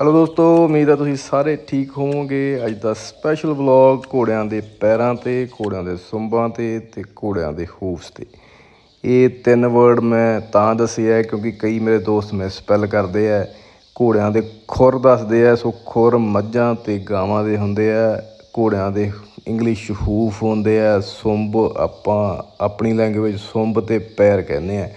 hello ਦੋਸਤੋ ਉਮੀਦ ਹੈ ਤੁਸੀਂ ਸਾਰੇ ਠੀਕ ਹੋਵੋਗੇ ਅੱਜ ਦਾ ਸਪੈਸ਼ਲ ਵਲੌਗ ਘੋੜਿਆਂ ਦੇ ਪੈਰਾਂ ਤੇ ਘੋੜਿਆਂ ਦੇ ਸੁੰਬਾਂ ਤੇ ਤੇ ਘੋੜਿਆਂ ਦੇ ਹੂਫਸ ਤੇ ਇਹ ਤਿੰਨ ਵਰਡ ਮੈਂ ਤਾਂ ਦੱਸਿਆ ਕਿਉਂਕਿ ਕਈ ਮੇਰੇ ਦੋਸਤ ਮਿਸਪੈਲ ਕਰਦੇ ਆ ਘੋੜਿਆਂ ਦੇ ਖੁਰ ਦੱਸਦੇ ਆ ਸੋ ਖੁਰ ਮੱਝਾਂ ਤੇ ਗਾਵਾਂ ਦੇ ਹੁੰਦੇ ਆ ਘੋੜਿਆਂ ਦੇ ਇੰਗਲਿਸ਼ ਹੂਫ ਹੁੰਦੇ ਆ ਸੁੰਬ ਆਪਾਂ ਆਪਣੀ ਲੈਂਗੁਏਜ ਸੁੰਬ ਤੇ ਪੈਰ ਕਹਿੰਦੇ ਆ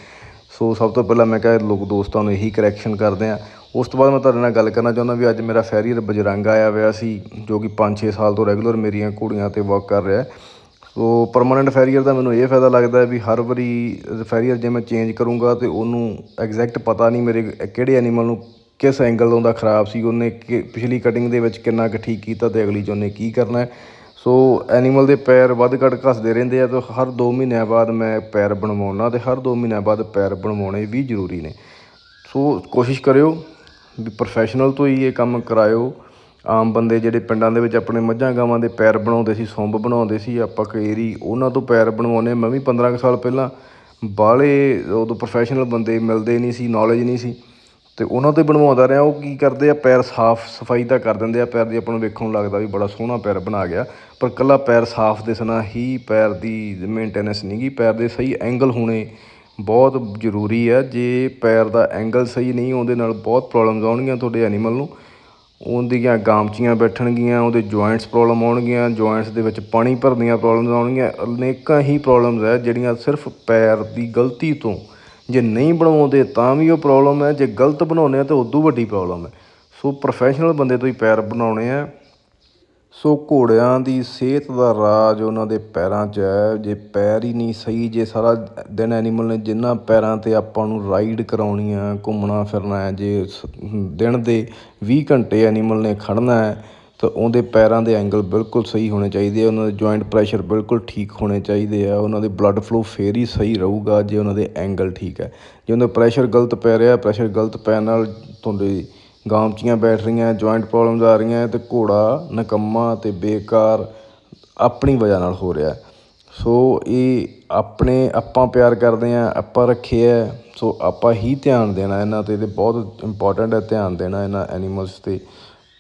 ਸੋ ਸਭ ਤੋਂ ਪਹਿਲਾਂ ਮੈਂ ਕਹਾਂ ਲੋਕ ਦੋਸਤਾਂ ਨੂੰ ਇਹੀ ਕਰੈਕਸ਼ਨ ਕਰਦੇ ਆ ਉਸ ਤੋਂ ਬਾਅਦ ਮੈਂ ਤੁਹਾਡੇ ਨਾਲ ਗੱਲ ਕਰਨਾ ਚਾਹੁੰਦਾ ਵੀ ਅੱਜ ਮੇਰਾ ਫੈਰੀਅਰ ਬਜਰੰਗ ਆਇਆ ਹੋਇਆ ਸੀ ਜੋ ਕਿ 5-6 ਸਾਲ ਤੋਂ ਰੈਗੂਲਰ ਮੇਰੀਆਂ ਕੁੜੀਆਂ ਤੇ ਵਰਕ ਕਰ ਰਿਹਾ ਸੋ ਪਰਮਨੈਂਟ ਫੈਰੀਅਰ ਦਾ ਮੈਨੂੰ ਇਹ ਫਾਇਦਾ ਲੱਗਦਾ ਵੀ ਹਰ ਵਾਰੀ ਫੈਰੀਅਰ ਜੇ ਮੈਂ ਚੇਂਜ ਕਰੂੰਗਾ ਤੇ ਉਹਨੂੰ ਐਗਜ਼ੈਕਟ ਪਤਾ ਨਹੀਂ ਮੇਰੇ ਕਿਹੜੇ ਐਨੀਮਲ ਨੂੰ ਕਿਸ ਐਂਗਲ ਤੋਂ ਦਾ ਖਰਾਬ ਸੀ ਉਹਨੇ ਪਿਛਲੀ ਕਟਿੰਗ ਦੇ ਵਿੱਚ ਕਿੰਨਾ ਕੁ ਠੀਕ ਕੀਤਾ ਤੇ ਅਗਲੀ ਚ ਉਹਨੇ ਕੀ ਕਰਨਾ ਸੋ ਐਨੀਮਲ ਦੇ ਪੈਰ ਵੱਧ ਘੱਟ ਘਸਦੇ ਰਹਿੰਦੇ ਆ ਤੇ ਹਰ 2 ਮਹੀਨਿਆਂ ਬਾਅਦ ਮੈਂ ਪੈਰ ਬਣਵਾਉਣਾ ਤੇ ਹਰ 2 ਮਹੀਨਿਆਂ ਬਾਅਦ ਪੈਰ ਬਣਵਾਉਣੇ ਵੀ ਜ਼ਰੂਰੀ ਨੇ ਸੋ ਕੋਸ਼ਿਸ਼ ਕਰਿਓ ਵੀ ਪ੍ਰੋਫੈਸ਼ਨਲ ਤੋਂ ਹੀ ਇਹ ਕੰਮ ਕਰਾਇਓ ਆਮ ਬੰਦੇ ਜਿਹੜੇ ਪਿੰਡਾਂ ਦੇ ਵਿੱਚ ਆਪਣੇ ਮੱਝਾਂ ਗਾਵਾਂ ਦੇ ਪੈਰ ਬਣਾਉਂਦੇ ਸੀ ਸੁੰਬ ਬਣਾਉਂਦੇ ਸੀ ਆਪਾਂ ਕੇਰੀ ਉਹਨਾਂ ਤੋਂ ਪੈਰ ਬਣਵਾਉਨੇ ਮੈਂ ਵੀ 15 ਸਾਲ ਪਹਿਲਾਂ ਬਾਲੇ ਉਦੋਂ ਪ੍ਰੋਫੈਸ਼ਨਲ ਬੰਦੇ ਮਿਲਦੇ ਨਹੀਂ ਸੀ ਨੌਲੇਜ ਨਹੀਂ ਸੀ ਤੇ ਉਹਨਾਂ ਤੋਂ ਬਣਵਾਉਂਦਾ ਰਿਹਾ ਉਹ ਕੀ ਕਰਦੇ ਆ ਪੈਰ ਸਾਫ਼ ਸਫਾਈ ਤਾਂ ਕਰ ਦਿੰਦੇ ਆ ਪੈਰ ਦੀ ਆਪਾਂ ਨੂੰ ਵੇਖਣ ਨੂੰ ਲੱਗਦਾ ਵੀ ਬੜਾ ਸੋਹਣਾ ਪੈਰ ਬਣਾ ਗਿਆ ਪਰ ਕੱਲਾ ਪੈਰ ਸਾਫ਼ ਦਿਸਣਾ ਹੀ ਪੈਰ ਦੀ ਮੇਨਟੇਨੈਂਸ ਨਹੀਂਗੀ ਪੈਰ ਦੇ ਸਹੀ ਐਂਗਲ ਹੋਣੇ ਬਹੁਤ ਜ਼ਰੂਰੀ ਹੈ ਜੇ ਪੈਰ ਦਾ ਐਂਗਲ ਸਹੀ ਨਹੀਂ ਉਹਦੇ ਨਾਲ ਬਹੁਤ ਪ੍ਰੋਬਲਮਸ ਆਉਣਗੀਆਂ ਤੁਹਾਡੇ ਐਨੀਮਲ ਨੂੰ ਉਹਦੀਆਂ ਗਾਮਚੀਆਂ ਬੈਠਣਗੀਆਂ ਉਹਦੇ ਜੁਆਇੰਟਸ ਪ੍ਰੋਬਲਮ ਆਉਣਗੀਆਂ ਜੁਆਇੰਟਸ ਦੇ ਵਿੱਚ ਪਾਣੀ ਭਰਦੀਆਂ ਪ੍ਰੋਬਲਮਸ ਆਉਣਗੀਆਂ ਅਨੇਕਾਂ ਹੀ ਪ੍ਰੋਬਲਮਸ ਹੈ ਜਿਹੜੀਆਂ ਸਿਰਫ ਪੈਰ ਦੀ ਗਲਤੀ ਤੋਂ ਜੇ ਨਹੀਂ ਬਣਾਉਂਦੇ ਤਾਂ ਵੀ ਉਹ ਪ੍ਰੋਬਲਮ ਹੈ ਜੇ ਗਲਤ ਬਣਾਉਂਦੇ ਆ ਤਾਂ ਉਦੋਂ ਵੱਡੀ ਪ੍ਰੋਬਲਮ ਹੈ ਸੋ ਪ੍ਰੋਫੈਸ਼ਨਲ ਬੰਦੇ ਤੋਂ ਹੀ ਪੈਰ ਬਣਾਉਣੇ ਆ ਸੋ ਘੋੜਿਆਂ ਦੀ ਸਿਹਤ ਦਾ ਰਾਜ ਉਹਨਾਂ ਦੇ ਪੈਰਾਂ 'ਚ ਹੈ ਜੇ ਪੈਰ ਹੀ ਨਹੀਂ ਸਹੀ ਜੇ ਸਾਰਾ ਦਿਨ ਐਨੀਮਲ ਨੇ ਜਿੰਨਾ ਪੈਰਾਂ 'ਤੇ ਆਪਾਂ ਨੂੰ ਰਾਈਡ ਕਰਾਉਣੀ ਆ ਘੁੰਮਣਾ ਫਿਰਨਾ ਹੈ ਜੇ ਦਿਨ ਦੇ 20 ਘੰਟੇ ਐਨੀਮਲ ਨੇ ਖੜਨਾ ਹੈ ਤਾਂ ਉਹਦੇ ਪੈਰਾਂ ਦੇ ਐਂਗਲ ਬਿਲਕੁਲ ਸਹੀ ਹੋਣੇ ਚਾਹੀਦੇ ਆ ਉਹਨਾਂ ਦੇ ਜੁਆਇੰਟ ਪ੍ਰੈਸ਼ਰ ਬਿਲਕੁਲ ਠੀਕ ਹੋਣੇ ਚਾਹੀਦੇ ਆ ਉਹਨਾਂ ਦੇ ਬਲੱਡ ਫਲੋ ਫੇਰ ਹੀ ਸਹੀ ਰਹੂਗਾ ਜੇ ਉਹਨਾਂ ਦੇ ਐਂਗਲ ਠੀਕ ਹੈ ਜੇ ਉਹਨਾਂ ਦਾ ਪ੍ਰੈਸ਼ਰ ਗਲਤ ਪੈ ਰਿਹਾ ਪ੍ਰੈਸ਼ਰ ਗਲਤ ਪੈਣ ਨਾਲ ਤੁਹਾਡੇ ਗਾਮਚੀਆਂ ਬੈਠ ਰਹੀਆਂ ਜੁਆਇੰਟ ਪ੍ਰੋਬਲਮਸ ਆ ਰਹੀਆਂ ਤੇ ਘੋੜਾ ਨਕੰਮਾ ਤੇ ਬੇਕਾਰ ਆਪਣੀ ਵਜ੍ਹਾ ਨਾਲ ਹੋ ਰਿਹਾ ਸੋ ਇਹ ਆਪਣੇ ਆਪਾਂ ਪਿਆਰ ਕਰਦੇ ਆ ਆਪਾਂ ਰੱਖਿਆ ਸੋ ਆਪਾਂ ਹੀ ਧਿਆਨ ਦੇਣਾ ਇਹਨਾਂ ਤੇ ਤੇ ਬਹੁਤ ਇੰਪੋਰਟੈਂਟ ਹੈ ਧਿਆਨ ਦੇਣਾ ਇਹਨਾਂ ਐਨੀਮਲਸ ਤੇ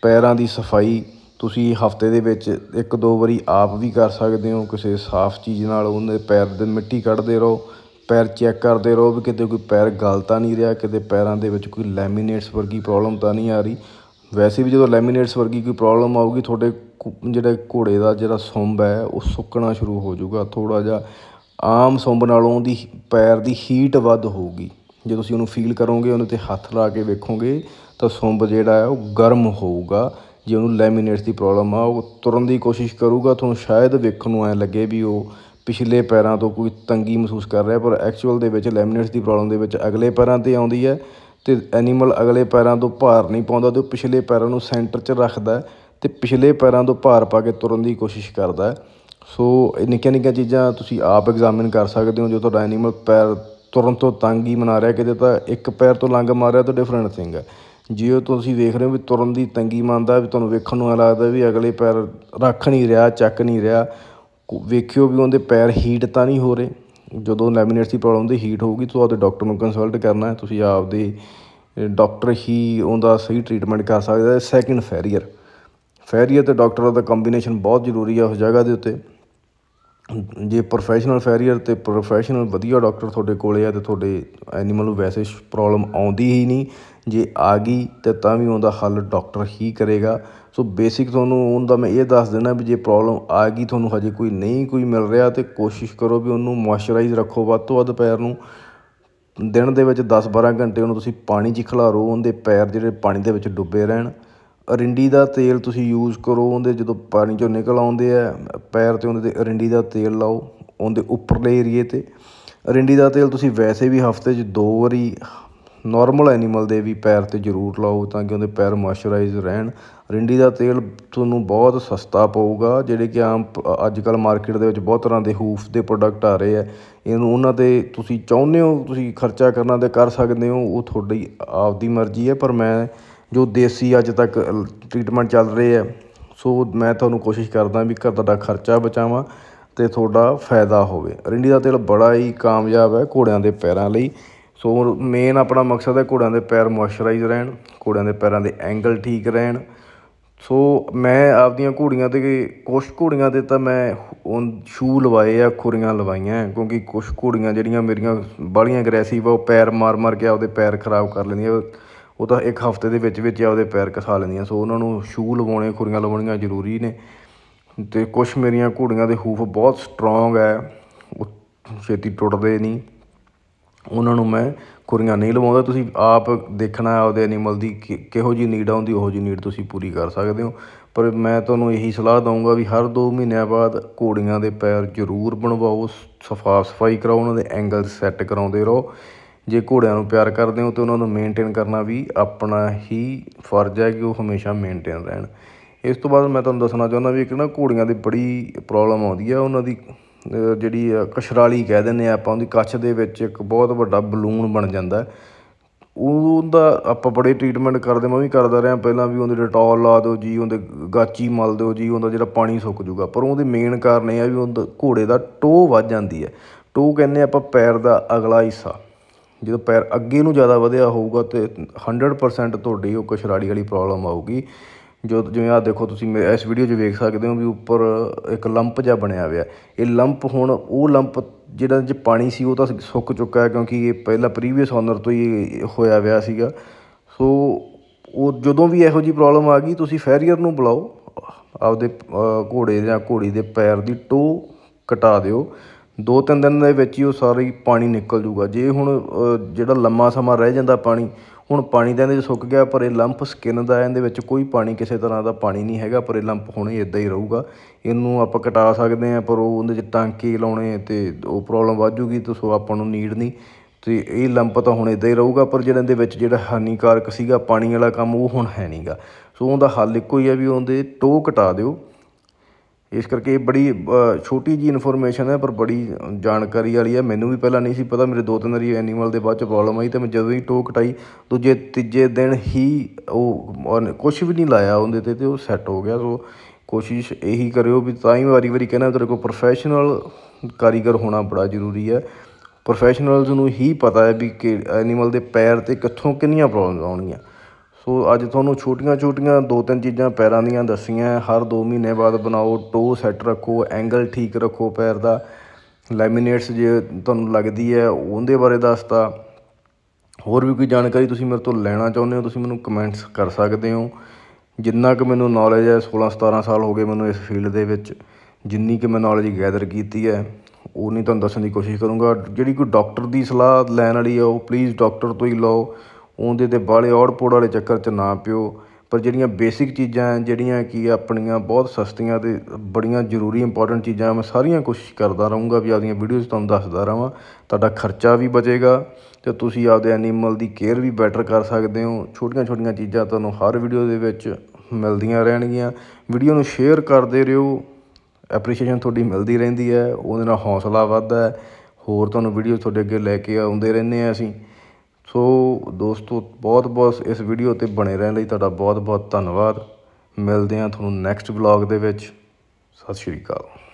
ਪੈਰਾਂ ਦੀ ਸਫਾਈ ਤੁਸੀਂ ਹਫਤੇ ਦੇ ਵਿੱਚ ਇੱਕ ਦੋ ਵਾਰੀ ਆਪ ਵੀ ਕਰ ਸਕਦੇ ਹੋ ਕਿਸੇ ਸਾਫ਼ ਚੀਜ਼ ਨਾਲ ਉਹਦੇ ਪੈਰ ਦੇ ਮਿੱਟੀ ਕੱਢਦੇ ਰਹੋ ਪੈਰ ਚੈੱਕ ਕਰਦੇ ਰਹੋ ਵੀ ਕਿਤੇ ਕੋਈ ਪੈਰ ਗਲ ਤਾਂ ਨਹੀਂ ਰਿਹਾ ਕਿਤੇ ਪੈਰਾਂ ਦੇ ਵਿੱਚ ਕੋਈ ਲੈਮੀਨੇਟਸ ਵਰਗੀ ਪ੍ਰੋਬਲਮ ਤਾਂ ਨਹੀਂ ਆ ਰਹੀ ਵੈਸੇ ਵੀ ਜਦੋਂ ਲੈਮੀਨੇਟਸ ਵਰਗੀ ਕੋਈ ਪ੍ਰੋਬਲਮ ਆਊਗੀ ਤੁਹਾਡੇ ਜਿਹੜਾ ਘੋੜੇ ਦਾ ਜਿਹੜਾ ਸੁੰਬ ਹੈ ਉਹ ਸੁੱਕਣਾ ਸ਼ੁਰੂ ਹੋ ਜਾਊਗਾ ਥੋੜਾ ਜਿਹਾ ਆਮ ਸੁੰਬ ਨਾਲੋਂ ਦੀ ਪੈਰ ਦੀ ਹੀਟ ਵੱਧ ਹੋਊਗੀ ਜੇ ਤੁਸੀਂ ਉਹਨੂੰ ਫੀਲ ਕਰੋਗੇ ਉਹਨੂੰ ਤੇ ਹੱਥ ਲਾ ਕੇ ਵੇਖੋਗੇ ਤਾਂ ਸੁੰਬ ਜਿਹੜਾ ਹੈ ਉਹ ਗਰਮ ਹੋਊਗਾ ਜੇ ਉਹਨੂੰ ਲੈਮੀਨੇਟਸ ਦੀ ਪ੍ਰੋਬਲਮ ਆ ਉਹ ਤੁਰਨ ਦੀ ਕੋਸ਼ਿਸ਼ ਕਰੂਗਾ ਤੁਹਾਨੂੰ ਸ਼ਾਇਦ ਵੇਖਣ ਨੂੰ ਐ ਲੱਗੇ ਵੀ ਉਹ ਪਿਛਲੇ ਪੈਰਾਂ ਤੋਂ ਕੋਈ ਤੰਗੀ ਮਹਿਸੂਸ ਕਰ ਰਿਹਾ ਪਰ ਐਕਚੁਅਲ ਦੇ ਵਿੱਚ ਲੈਮੀਨੇਟਸ ਦੀ ਪ੍ਰੋਬਲਮ ਦੇ ਵਿੱਚ ਅਗਲੇ ਪੈਰਾਂ ਤੇ ਆਉਂਦੀ ਹੈ ਤੇ ਐਨੀਮਲ ਅਗਲੇ ਪੈਰਾਂ ਤੋਂ ਭਾਰ ਨਹੀਂ ਪਾਉਂਦਾ ਤੇ ਉਹ ਪਿਛਲੇ ਪੈਰਾਂ ਨੂੰ ਸੈਂਟਰ 'ਚ ਰੱਖਦਾ ਤੇ ਪਿਛਲੇ ਪੈਰਾਂ ਤੋਂ ਭਾਰ ਪਾ ਕੇ ਤੁਰਨ ਦੀ ਕੋਸ਼ਿਸ਼ ਕਰਦਾ ਸੋ ਇਹ ਨਿੱਕੀਆਂ ਨਿੱਕੀਆਂ ਚੀਜ਼ਾਂ ਤੁਸੀਂ ਆਪ ਐਗਜ਼ਾਮਿਨ ਕਰ ਸਕਦੇ ਹੋ ਜੇ ਤੁਹਾਡਾ ਐਨੀਮਲ ਪੈਰ ਤੁਰਨ ਤੋਂ ਤੰਗੀ ਮਨਾ ਰਿਹਾ ਕਿਤੇ ਤਾਂ ਇੱਕ ਪੈਰ ਤੋਂ ਲੰਘ ਮਾਰ ਰਿਹਾ ਤਾਂ ਡਿਫਰੈਂਟ ਥਿੰਗ ਹੈ ਜੇ ਉਹ ਤੁਸੀਂ ਦੇਖ ਰਹੇ ਹੋ ਵੀ ਤੁਰਨ ਦੀ ਤੰਗੀ ਮੰਨਦਾ ਵੀ ਤੁਹਾਨੂੰ ਵੇਖਣ ਨੂੰ ਆ ਲੱਗਦਾ ਵੀ ਅਗਲੇ ਪੈਰ ਰੱਖ ਨਹੀਂ ਰਿਹਾ ਚੱਕ ਨਹੀਂ ਰਿਹਾ ਵੇਖਿਓ ਵੀ ਉਹਦੇ ਪੈਰ ਹੀਟ ਤਾਂ ਨਹੀਂ ਹੋ ਰਹੇ ਜਦੋਂ ਲੈਮੀਨੇਟਸ ਦੀ ਪ੍ਰੋਬਲਮ ਦੀ ਹੀਟ ਹੋਊਗੀ ਤੁਸੀਂ ਆਪਦੇ ਡਾਕਟਰ ਨੂੰ ਕੰਸਲਟ ਕਰਨਾ ਹੈ ਤੁਸੀਂ ਆਪਦੇ ਡਾਕਟਰ ਹੀ ਉਹਦਾ ਸਹੀ ਟ੍ਰੀਟਮੈਂਟ ਕਰ ਸਕਦਾ ਹੈ ਸੈਕਿੰਡ ਫੈਰੀਅਰ ਫੈਰੀਅਰ ਤੇ ਡਾਕਟਰ ਦਾ ਕੰਬੀਨੇਸ਼ਨ ਬਹੁਤ ਜ਼ਰੂਰੀ ਹੈ ਉਸ ਜਗ੍ਹਾ ਦੇ ਉੱਤੇ ਜੇ ਪ੍ਰੋਫੈਸ਼ਨਲ ਫੈਰੀਅਰ ਤੇ ਪ੍ਰੋਫੈਸ਼ਨਲ ਵਧੀਆ ਡਾਕਟਰ ਤੁਹਾਡੇ ਕੋਲੇ ਆ ਤੇ ਤੁਹਾਡੇ ਐਨੀਮਲ ਨੂੰ ਵੈਸੇ ਪ੍ਰੋਬਲਮ ਆਉਂਦੀ ਹੀ ਨਹੀਂ ਜੇ ਆ ਗਈ ਤੇ ਤਾਂ ਵੀ ਉਹਦਾ ਹੱਲ ਡਾਕਟਰ ਹੀ ਕਰੇਗਾ ਸੋ ਬੇਸਿਕ ਤੁਹਾਨੂੰ ਉਹਦਾ ਮੈਂ ਇਹ ਦੱਸ ਦੇਣਾ ਵੀ ਜੇ ਪ੍ਰੋਬਲਮ ਆ ਗਈ ਤੁਹਾਨੂੰ ਹਜੇ ਕੋਈ ਨਹੀਂ ਕੋਈ ਮਿਲ ਰਿਹਾ ਤੇ ਕੋਸ਼ਿਸ਼ ਕਰੋ ਵੀ ਉਹਨੂੰ ਮੋਇਸਚਰਾਈਜ਼ ਰੱਖੋ ਵੱਧ ਤੋਂ ਵੱਧ ਪੈਰ ਨੂੰ ਦਿਨ ਦੇ ਵਿੱਚ 10-12 ਘੰਟੇ ਉਹਨੂੰ ਤੁਸੀਂ ਪਾਣੀ 'ਚ ਖਿਲਾਰੋ ਉਹਦੇ ਪੈਰ ਜਿਹੜੇ ਪਾਣੀ ਦੇ ਵਿੱਚ ਡੁੱਬੇ ਰਹਿਣ ਅਰਿੰਡੀ ਦਾ ਤੇਲ ਤੁਸੀਂ ਯੂਜ਼ ਕਰੋ ਉਹਦੇ ਜਦੋਂ ਪਾਣੀ 'ਚੋਂ ਨਿਕਲ ਆਉਂਦੇ ਆ ਪੈਰ 'ਤੇ ਉਹਦੇ ਤੇ ਅਰਿੰਡੀ ਦਾ ਤੇਲ ਲਾਓ ਉਹਦੇ ਉੱਪਰਲੇ ਏਰੀਏ 'ਤੇ ਅਰਿੰਡੀ ਦਾ ਤੇਲ ਤੁਸੀਂ ਵੈਸੇ ਵੀ ਹਫਤੇ 'ਚ ਦੋ ਵਾਰੀ ਨਾਰਮਲ ਐਨੀਮਲ ਦੇ ਵੀ ਪੈਰ 'ਤੇ ਜ਼ਰੂਰ ਲਾਓ ਤਾਂ ਕਿ ਉਹਦੇ ਪੈਰ ਮੋਇਸਚਰਾਈਜ਼ ਰਹਿਣ ਰਿੰਡੀ ਦਾ ਤੇਲ ਤੁਹਾਨੂੰ ਬਹੁਤ ਸਸਤਾ ਪਊਗਾ ਜਿਹੜੇ ਕਿ ਆਮ ਅੱਜ ਕੱਲ ਮਾਰਕੀਟ ਦੇ ਵਿੱਚ ਬਹੁਤ ਤਰ੍ਹਾਂ ਦੇ ਹੂਫ ਦੇ ਪ੍ਰੋਡਕਟ ਆ ਰਹੇ ਆ ਇਹਨੂੰ ਉਹਨਾਂ ਤੇ ਤੁਸੀਂ ਚਾਹੁੰਦੇ ਹੋ ਤੁਸੀਂ ਖਰਚਾ ਕਰਨਾ ਤੇ ਕਰ ਸਕਦੇ ਹੋ ਉਹ ਤੁਹਾਡੀ ਆਪਦੀ ਮਰਜ਼ੀ ਹੈ ਪਰ ਮੈਂ ਜੋ ਦੇਸੀ ਅੱਜ ਤੱਕ ਟ੍ਰੀਟਮੈਂਟ ਚੱਲ ਰਹੇ ਆ ਸੋ ਮੈਂ ਤੁਹਾਨੂੰ ਕੋਸ਼ਿਸ਼ ਕਰਦਾ ਵੀ ਘਰ ਦਾ ਖਰਚਾ ਬਚਾਵਾਂ ਤੇ ਤੁਹਾਡਾ ਫਾਇਦਾ ਹੋਵੇ ਰਿੰਡੀ ਦਾ ਤੇਲ ਬੜਾ ਹੀ ਕਾਮਯਾਬ ਹੈ ਘੋੜਿਆਂ ਦੇ ਪੈਰਾਂ ਲਈ ਸੋ ਮੇਨ ਆਪਣਾ ਮਕਸਦ ਹੈ ਘੋੜਿਆਂ ਦੇ ਪੈਰ ਮੋਇਸਚਰਾਈਜ਼ ਰਹਿਣ ਘੋੜਿਆਂ ਦੇ ਪੈਰਾਂ ਦੇ ਐਂਗਲ ਠੀਕ ਰਹਿਣ ਸੋ ਮੈਂ ਆਪਦੀਆਂ ਘੋੜੀਆਂ ਤੇ ਕੁਝ ਘੋੜੀਆਂ ਤੇ ਤਾਂ ਮੈਂ ਸ਼ੂ ਲਵਾਏ ਆ ਖੁਰੀਆਂ ਲਵਾਈਆਂ ਕਿਉਂਕਿ ਕੁਝ ਘੋੜੀਆਂ ਜਿਹੜੀਆਂ ਮੇਰੀਆਂ ਬਾਲੀਆਂ ਅਗਰੈਸਿਵ ਆ ਉਹ ਪੈਰ ਮਾਰ ਮਾਰ ਕੇ ਆਪਦੇ ਪੈਰ ਖਰਾਬ ਕਰ ਲੈਂਦੀਆਂ ਉਹ ਤਾਂ ਇੱਕ ਹਫ਼ਤੇ ਦੇ ਵਿੱਚ ਵਿੱਚ ਉਹਦੇ ਪੈਰ ਕਸਾ ਲੈਂਦੀਆਂ ਸੋ ਉਹਨਾਂ ਨੂੰ ਸ਼ੂ ਲਵਾਉਣੇ ਖੁਰੀਆਂ ਲਵਾਉਣੀਆਂ ਜ਼ਰੂਰੀ ਨੇ ਤੇ ਕੁਝ ਮੇਰੀਆਂ ਘੋੜੀਆਂ ਦੇ ਹੂਫ ਬਹੁਤ ਸਟਰੋਂਗ ਹੈ ਉਹ ਛੇਤੀ ਟੁੱਟਦੇ ਨਹੀਂ ਉਹਨਾਂ ਨੂੰ ਮੈਂ ਖੁਰੀਆਂ ਨਹੀਂ ਲਵਾਉਂਦਾ ਤੁਸੀਂ ਆਪ ਦੇਖਣਾ ਆਪਦੇ ਐਨੀਮਲ ਦੀ ਕਿਹੋ ਜੀ ਨੀਡ ਆਉਂਦੀ ਉਹੋ ਜੀ ਨੀਡ ਤੁਸੀਂ ਪੂਰੀ ਕਰ ਸਕਦੇ ਹੋ ਪਰ ਮੈਂ ਤੁਹਾਨੂੰ ਇਹੀ ਸਲਾਹ ਦਊਂਗਾ ਵੀ ਹਰ 2 ਮਹੀਨਿਆਂ ਬਾਅਦ ਘੋੜੀਆਂ ਦੇ ਪੈਰ ਜ਼ਰੂਰ ਬਣਵਾਓ ਸਫਾ ਸਫਾਈ ਕਰਾਓ ਉਹਨਾਂ ਦੇ ਐਂਗਲ ਸੈੱਟ ਕਰਾਉਂਦੇ ਰਹੋ ਜੇ ਘੋੜਿਆਂ ਨੂੰ ਪਿਆਰ ਕਰਦੇ ਹੋ ਤੇ ਉਹਨਾਂ ਨੂੰ ਮੇਨਟੇਨ ਕਰਨਾ ਵੀ ਆਪਣਾ ਹੀ ਫਰਜ਼ ਹੈ ਕਿ ਉਹ ਹਮੇਸ਼ਾ ਮੇਨਟੇਨ ਰਹਿਣ ਇਸ ਤੋਂ ਬਾਅਦ ਮੈਂ ਤੁਹਾਨੂੰ ਦੱਸਣਾ ਚਾਹੁੰਦਾ ਵੀ ਇੱਕ ਨਾ ਘੋੜੀਆਂ ਦੀ ਬੜੀ ਪ੍ਰੋਬਲਮ ਆਉਂਦੀ ਹੈ ਉਹਨਾਂ ਦੀ ਜਿਹੜੀ ਕਸ਼ਰਾਲੀ ਕਹਿ ਦਿੰਦੇ ਆ ਆਪਾਂ ਉਹਦੀ ਕੱਛ ਦੇ ਵਿੱਚ ਇੱਕ ਬਹੁਤ ਵੱਡਾ ਬਲੂਨ ਬਣ ਜਾਂਦਾ ਉਹਦਾ ਆਪਾਂ ਬੜੇ ਟ੍ਰੀਟਮੈਂਟ ਕਰਦੇ ਮੈਂ ਵੀ ਕਰਦਾ ਰਿਹਾ ਪਹਿਲਾਂ ਵੀ ਉਹਦੇ ਡਟੋਲ ਲਾ ਦਿਓ ਜੀ ਉਹਦੇ ਗਾਚੀ ਮਲ ਦਿਓ ਜੀ ਉਹਦਾ ਜਿਹੜਾ ਪਾਣੀ ਸੁੱਕ ਜੂਗਾ ਪਰ ਉਹਦੇ ਮੇਨ ਕਾਰਨ ਇਹ ਆ ਵੀ ਉਹ ਘੋੜੇ ਦਾ ਟੋ ਵੱਜ ਜਾਂਦੀ ਹੈ ਟੋ ਕਹਿੰਦੇ ਆਪਾਂ ਪੈਰ ਦਾ ਅਗਲਾ ਹਿੱਸਾ ਜਦੋਂ ਪੈਰ ਅੱਗੇ ਨੂੰ ਜ਼ਿਆਦਾ ਵਧਿਆ ਹੋਊਗਾ ਤੇ 100% ਤੁਹਾਡੀ ਉਹ ਕਸ਼ਰਾੜੀ ਵਾਲੀ ਪ੍ਰੋਬਲਮ ਆਊਗੀ ਜੋ ਜਿਵੇਂ ਆ ਦੇਖੋ ਤੁਸੀਂ ਇਸ ਵੀਡੀਓ 'ਚ ਵੇਖ ਸਕਦੇ ਹੋ ਵੀ ਉੱਪਰ ਇੱਕ ਲੰਪ ਜਿਹਾ ਬਣਿਆ ਹੋਇਆ ਇਹ ਲੰਪ ਹੁਣ ਉਹ ਲੰਪ ਜਿਹੜਾ ਜਿ ਪਾਣੀ ਸੀ ਉਹ ਤਾਂ ਸੁੱਕ ਚੁੱਕਾ ਹੈ ਕਿਉਂਕਿ ਇਹ ਪਹਿਲਾਂ ਪ੍ਰੀਵੀਅਸ ਓਨਰ ਤੋਂ ਹੀ ਹੋਇਆ ਹੋਇਆ ਸੀਗਾ ਸੋ ਉਹ ਜਦੋਂ ਵੀ ਇਹੋ ਜੀ ਪ੍ਰੋਬਲਮ ਆ ਗਈ ਤੁਸੀਂ ਫੈਰੀਅਰ ਨੂੰ ਬੁਲਾਓ ਆਪਦੇ ਘੋੜੇ ਜਾਂ ਘੋੜੀ ਦੇ ਪੈਰ ਦੀ ਟੋ ਕਟਾ ਦਿਓ ਦੋ ਤਿੰਨ ਦਿਨ ਦੇ ਵਿੱਚ ਹੀ ਉਹ ਸਾਰੀ ਪਾਣੀ ਨਿਕਲ ਜੂਗਾ ਜੇ ਹੁਣ ਜਿਹੜਾ ਲੰਮਾ ਸਮਾਂ ਰਹਿ ਜਾਂਦਾ ਪਾਣੀ ਹੁਣ ਪਾਣੀ ਤਾਂ ਅੰਦਰ ਸੁੱਕ ਗਿਆ ਪਰ ਇਹ ਲੰਪ ਸਕਿਨ ਦਾ ਇਹਦੇ ਵਿੱਚ ਕੋਈ ਪਾਣੀ ਕਿਸੇ ਤਰ੍ਹਾਂ ਦਾ ਪਾਣੀ ਨਹੀਂ ਹੈਗਾ ਪਰ ਇਹ ਲੰਪ ਹੁਣੇ ਇਦਾਂ ਹੀ ਰਹੂਗਾ ਇਹਨੂੰ ਆਪਾਂ ਕਟਾ ਸਕਦੇ ਹਾਂ ਪਰ ਉਹ ਉਹਦੇ 'ਚ ਟਾਂਕੇ ਲਾਉਣੇ ਤੇ ਉਹ ਪ੍ਰੋਬਲਮ ਵੱਧ ਜੂਗੀ ਤਾਂ ਸੋ ਆਪਾਂ ਨੂੰ ਨੀਡ ਨਹੀਂ ਤੇ ਇਹ ਲੰਪ ਤਾਂ ਹੁਣ ਇਦਾਂ ਹੀ ਰਹੂਗਾ ਪਰ ਜਿਹੜਾ ਇਹਦੇ ਵਿੱਚ ਜਿਹੜਾ ਹਾਨੀਕਾਰਕ ਸੀਗਾ ਪਾਣੀ ਵਾਲਾ ਕੰਮ ਉਹ ਹੁਣ ਹੈ ਨਹੀਂਗਾ ਸੋ ਉਹਦਾ ਹੱਲ ਇੱਕੋ ਹੀ ਆ ਵੀ ਉਹਦੇ ਟੋ ਕਟਾ ਦਿਓ ਇਸ ਕਰਕੇ ਇਹ ਬੜੀ ਛੋਟੀ ਜੀ ਇਨਫੋਰਮੇਸ਼ਨ ਹੈ ਪਰ ਬੜੀ ਜਾਣਕਾਰੀ ਵਾਲੀ ਹੈ ਮੈਨੂੰ ਵੀ ਪਹਿਲਾਂ ਨਹੀਂ ਸੀ ਪਤਾ ਮੇਰੇ ਦੋ ਤਿੰਨ ਰੀ ਐਨੀਮਲ ਦੇ ਬਾਅਦ ਚ ਪ੍ਰੋਬਲਮ ਆਈ ਤੇ ਮੈਂ ਜਦੋਂ ਹੀ ਟੋਕ ਕਟਾਈ ਦੂਜੇ ਤੀਜੇ ਦਿਨ ਹੀ ਉਹ ਕੁਝ ਵੀ ਨਹੀਂ ਲਾਇਆ ਉਹਦੇ ਤੇ ਤੇ ਉਹ ਸੈੱਟ ਹੋ ਗਿਆ ਸੋ ਕੋਸ਼ਿਸ਼ ਇਹੀ ਕਰਿਓ ਵੀ ਤਾਂ ਹੀ ਵਾਰੀ ਵਾਰੀ ਕਹਿੰਦਾ ਤੇਰੇ ਕੋਲ ਪ੍ਰੋਫੈਸ਼ਨਲ ਕਾਰੀਗਰ ਹੋਣਾ ਬੜਾ ਜ਼ਰੂਰੀ ਹੈ ਪ੍ਰੋਫੈਸ਼ਨਲਸ ਨੂੰ ਹੀ ਪਤਾ ਹੈ ਵੀ ਕਿ ਐਨੀਮਲ ਦੇ ਪੈਰ ਤੇ ਕਿੱਥੋਂ ਕਿੰਨੀਆਂ ਪ੍ਰੋਬਲਮਾਂ ਆਉਣਗੀਆਂ ਸੋ ਅੱਜ ਤੁਹਾਨੂੰ ਛੋਟੀਆਂ-ਛੋਟੀਆਂ ਦੋ ਤਿੰਨ ਚੀਜ਼ਾਂ ਪੈਰਾਂ ਦੀਆਂ ਦੱਸੀਆਂ ਹਰ 2 ਮਹੀਨੇ ਬਾਅਦ ਬਣਾਓ ਟੋ ਸੈੱਟ ਰੱਖੋ ਐਂਗਲ ਠੀਕ ਰੱਖੋ ਪੈਰ ਦਾ ਲੈਮੀਨੇਟਸ ਜੇ ਤੁਹਾਨੂੰ ਲੱਗਦੀ ਹੈ ਉਹਦੇ ਬਾਰੇ ਦੱਸਤਾ ਹੋਰ ਵੀ ਕੋਈ ਜਾਣਕਾਰੀ ਤੁਸੀਂ ਮੇਰੇ ਤੋਂ ਲੈਣਾ ਚਾਹੁੰਦੇ ਹੋ ਤੁਸੀਂ ਮੈਨੂੰ ਕਮੈਂਟਸ ਕਰ ਸਕਦੇ ਹੋ ਜਿੰਨਾ ਕਿ ਮੈਨੂੰ ਨੌਲੇਜ ਹੈ 16 17 ਸਾਲ ਹੋ ਗਏ ਮੈਨੂੰ ਇਸ ਫੀਲਡ ਦੇ ਵਿੱਚ ਜਿੰਨੀ ਕਿ ਮੈਂ ਨੌਲੇਜ ਗੈਦਰ ਕੀਤੀ ਹੈ ਉਹ ਨਹੀਂ ਤੁਹਾਨੂੰ ਦੱਸਣ ਦੀ ਕੋਸ਼ਿਸ਼ ਕਰੂੰਗਾ ਜਿਹੜੀ ਕੋਈ ਡਾਕਟਰ ਦੀ ਸਲਾਹ ਲੈਣ ਵਾਲੀ ਹੈ ਉਹ ਪਲੀਜ਼ ਡਾਕਟਰ ਤੋਂ ਹੀ ਲਓ ਉਹਦੇ ਦੇ ਬਾਲੇ ਔੜ ਪੋੜ ਵਾਲੇ ਚੱਕਰ 'ਚ ਨਾ ਪਿਓ ਪਰ ਜਿਹੜੀਆਂ ਬੇਸਿਕ ਚੀਜ਼ਾਂ ਜਿਹੜੀਆਂ ਕੀ ਆਪਣੀਆਂ ਬਹੁਤ ਸਸਤੀਆਂ ਤੇ ਬੜੀਆਂ ਜ਼ਰੂਰੀ ਇੰਪੋਰਟੈਂਟ ਚੀਜ਼ਾਂ ਮੈਂ ਸਾਰੀਆਂ ਕੋਸ਼ਿਸ਼ ਕਰਦਾ ਰਹੂੰਗਾ ਵੀ ਆਪਦੀਆਂ ਵੀਡੀਓਜ਼ ਤੁਹਾਨੂੰ ਦੱਸਦਾ ਰਹਾਂ ਤੁਹਾਡਾ ਖਰਚਾ ਵੀ ਬਚੇਗਾ ਤੇ ਤੁਸੀਂ ਆਪਦੇ ਐਨੀਮਲ ਦੀ ਕੇਅਰ ਵੀ ਬੈਟਰ ਕਰ ਸਕਦੇ ਹੋ ਛੋਟੀਆਂ ਛੋਟੀਆਂ ਚੀਜ਼ਾਂ ਤੁਹਾਨੂੰ ਹਰ ਵੀਡੀਓ ਦੇ ਵਿੱਚ ਮਿਲਦੀਆਂ ਰਹਿਣਗੀਆਂ ਵੀਡੀਓ ਨੂੰ ਸ਼ੇਅਰ ਕਰਦੇ ਰਹੋ ਐਪਰੀਸ਼ੀਏਸ਼ਨ ਤੁਹਾਡੀ ਮਿਲਦੀ ਰਹਿੰਦੀ ਹੈ ਉਹਦੇ ਨਾਲ ਹੌਸਲਾ ਵੱਧਦਾ ਹੈ ਹੋਰ ਤੁਹਾਨੂੰ ਵੀਡੀਓ ਤੁਹਾਡੇ ਅੱਗੇ ਲੈ ਕੇ ਆਉਂਦੇ ਰਹਿੰਦੇ ਆ ਅਸੀਂ ਸੋ ਦੋਸਤੋ ਬਹੁਤ ਬਹੁਤ ਇਸ ਵੀਡੀਓ ਤੇ ਬਣੇ ਰਹਿਣ ਲਈ ਤੁਹਾਡਾ ਬਹੁਤ ਬਹੁਤ ਧੰਨਵਾਦ ਮਿਲਦੇ ਹਾਂ ਤੁਹਾਨੂੰ ਨੈਕਸਟ ਵਲੌਗ ਦੇ ਵਿੱਚ ਸਤਿ ਸ਼੍ਰੀ ਅਕਾਲ